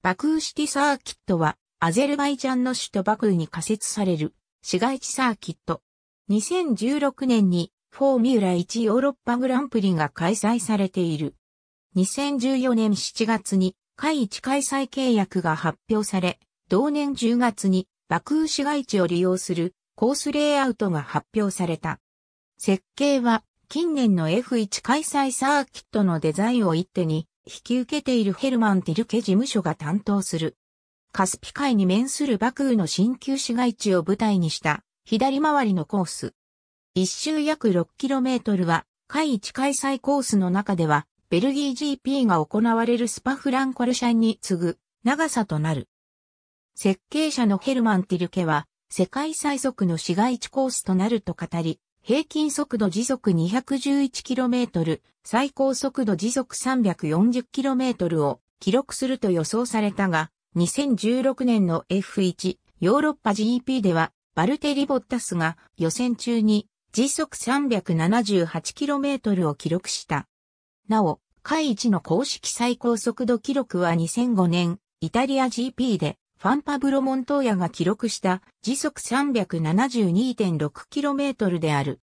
バクーシティサーキットは、アゼルバイジャンの首都バクーに仮設される市街地サーキット。2016年にフォーミュラ1ヨーロッパグランプリが開催されている。2014年7月に会1開催契約が発表され、同年10月にバクー市街地を利用するコースレイアウトが発表された。設計は近年の F1 開催サーキットのデザインを一手に引き受けているヘルマン・ティルケ事務所が担当する。カスピ海に面するバクーの新旧市街地を舞台にした左回りのコース。一周約 6km は、海一開催コースの中では、ベルギー GP が行われるスパフランコルシャンに次ぐ長さとなる。設計者のヘルマン・ティルケは、世界最速の市街地コースとなると語り、平均速度時速 211km、最高速度時速 340km を記録すると予想されたが、2016年の F1 ヨーロッパ GP では、バルテリ・ボッタスが予選中に時速 378km を記録した。なお、下位1の公式最高速度記録は2005年イタリア GP でファンパブロ・モントーヤが記録した時速 372.6km である。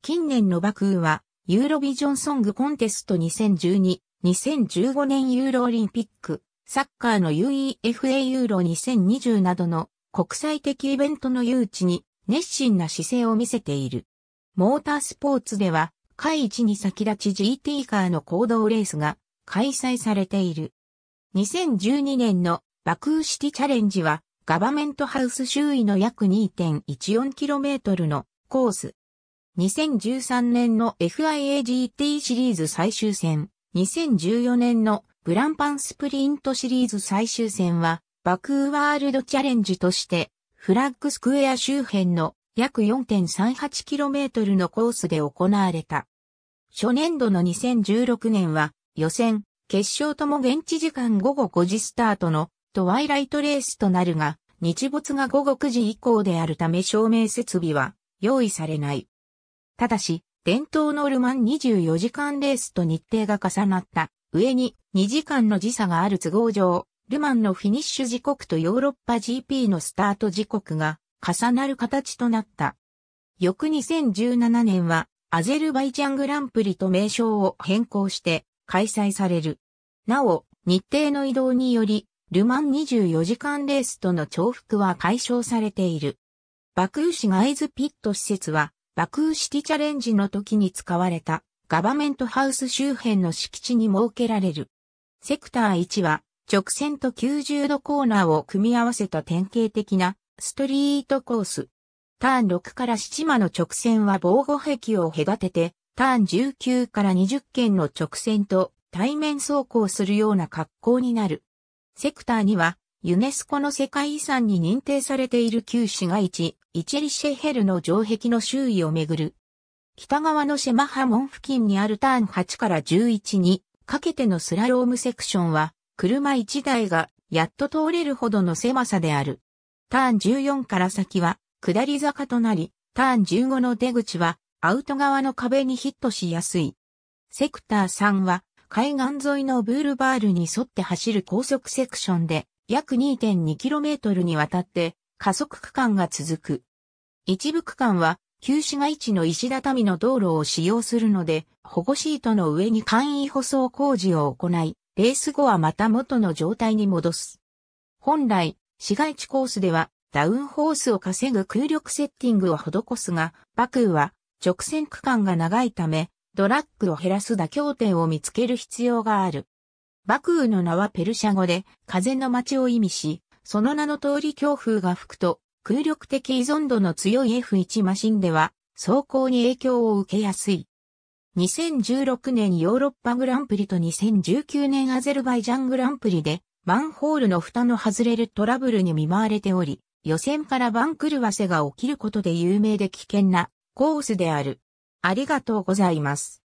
近年のバクーは、ユーロビジョンソングコンテスト2012、2015年ユーロオリンピック、サッカーの UEFA ユーロ2020などの国際的イベントの誘致に熱心な姿勢を見せている。モータースポーツでは、会一に先立ち GT カーの行動レースが開催されている。2012年のバクーシティチャレンジは、ガバメントハウス周囲の約 2.14km のコース。2013年の FIAGT シリーズ最終戦、2014年のブランパンスプリントシリーズ最終戦は、バクーワールドチャレンジとして、フラッグスクエア周辺の約 4.38km のコースで行われた。初年度の2016年は予選、決勝とも現地時間午後5時スタートのトワイライトレースとなるが、日没が午後9時以降であるため照明設備は用意されない。ただし、伝統のルマン24時間レースと日程が重なった上に2時間の時差がある都合上、ルマンのフィニッシュ時刻とヨーロッパ GP のスタート時刻が重なる形となった。翌2017年はアゼルバイジャングランプリと名称を変更して開催される。なお、日程の移動によりルマン24時間レースとの重複は解消されている。バクーシガイズピット施設は、バクーシティチャレンジの時に使われたガバメントハウス周辺の敷地に設けられる。セクター1は直線と90度コーナーを組み合わせた典型的なストリートコース。ターン6から7間の直線は防護壁を隔てて、ターン19から20件の直線と対面走行するような格好になる。セクターには、ユネスコの世界遺産に認定されている旧市街地、イチェリシェヘルの城壁の周囲をめぐる。北側のシェマハ門付近にあるターン8から11にかけてのスラロームセクションは、車1台がやっと通れるほどの狭さである。ターン14から先は、下り坂となり、ターン15の出口は、アウト側の壁にヒットしやすい。セクター3は、海岸沿いのブールバールに沿って走る高速セクションで約 2.2km にわたって加速区間が続く。一部区間は旧市街地の石畳の道路を使用するので、保護シートの上に簡易舗装工事を行い、レース後はまた元の状態に戻す。本来、市街地コースではダウンホースを稼ぐ空力セッティングを施すが、バクーは直線区間が長いため、ドラッグを減らす妥協点を見つける必要がある。バクーの名はペルシャ語で風の街を意味し、その名の通り強風が吹くと空力的依存度の強い F1 マシンでは走行に影響を受けやすい。2016年ヨーロッパグランプリと2019年アゼルバイジャングランプリでマンホールの蓋の外れるトラブルに見舞われており、予選から番狂わせが起きることで有名で危険なコースである。ありがとうございます。